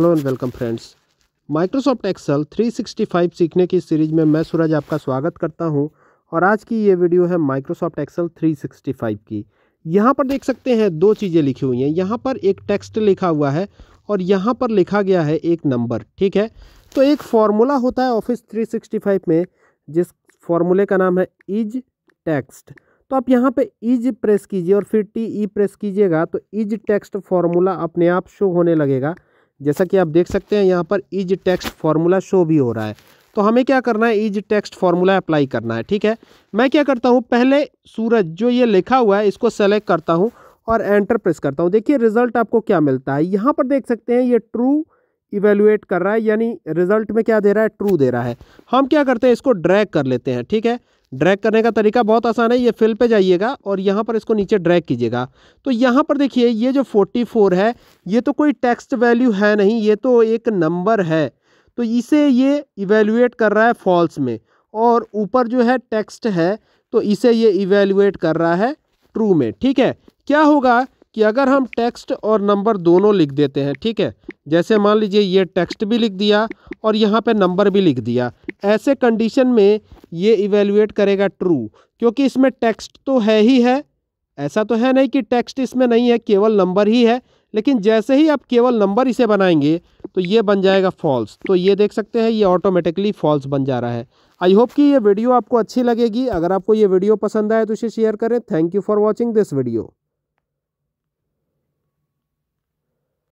hello and welcome friends Microsoft Excel 365 सीखने की series में मैं सूरज आपका स्वागत करता हूं और आज की ये वीडियो है माइक्रोसॉफ्ट एक्सेल 365 की यहां पर देख सकते हैं दो चीज़ें लिखी हुई हैं यहां पर एक टेक्स्ट लिखा हुआ है और यहां पर लिखा गया है एक नंबर ठीक है तो एक फार्मूला होता है ऑफिस थ्री में जिस फार्मूले का नाम है इज टेक्स्ट तो आप यहाँ पे इज प्रेस कीजिए और फिर टी ई प्रेस कीजिएगा तो इज टेक्स्ट फार्मूला अपने आप शो होने लगेगा जैसा कि आप देख सकते हैं यहाँ पर इज टेक्स्ट फार्मूला शो भी हो रहा है तो हमें क्या करना है इज टेक्स्ट फार्मूला अप्लाई करना है ठीक है मैं क्या करता हूँ पहले सूरज जो ये लिखा हुआ है इसको सेलेक्ट करता हूँ और एंटर प्रेस करता हूँ देखिए रिजल्ट आपको क्या मिलता है यहाँ पर देख सकते हैं ये ट्रू इवेलुएट कर रहा है यानी रिजल्ट में क्या दे रहा है ट्रू दे रहा है हम क्या करते हैं इसको ड्रैग कर लेते हैं ठीक है ड्रैग करने का तरीका बहुत आसान है ये फिल पे जाइएगा और यहाँ पर इसको नीचे ड्रैग कीजिएगा तो यहाँ पर देखिए ये जो 44 है ये तो कोई टेक्स्ट वैल्यू है नहीं ये तो एक नंबर है तो इसे ये इवेल्युएट कर रहा है फॉल्स में और ऊपर जो है टेक्स्ट है तो इसे ये इवेल्युएट कर रहा है ट्रू में ठीक है क्या होगा कि अगर हम टेक्स्ट और नंबर दोनों लिख देते हैं ठीक है जैसे मान लीजिए ये टेक्स्ट भी लिख दिया और यहाँ पे नंबर भी लिख दिया ऐसे कंडीशन में ये इवेल्युएट करेगा ट्रू क्योंकि इसमें टेक्स्ट तो है ही है ऐसा तो है नहीं कि टेक्स्ट इसमें नहीं है केवल नंबर ही है लेकिन जैसे ही आप केवल नंबर इसे बनाएंगे तो ये बन जाएगा फॉल्स तो ये देख सकते हैं ये ऑटोमेटिकली फॉल्स बन जा रहा है आई होप कि ये वीडियो आपको अच्छी लगेगी अगर आपको ये वीडियो पसंद आए तो इसे शेयर करें thank you for watching this video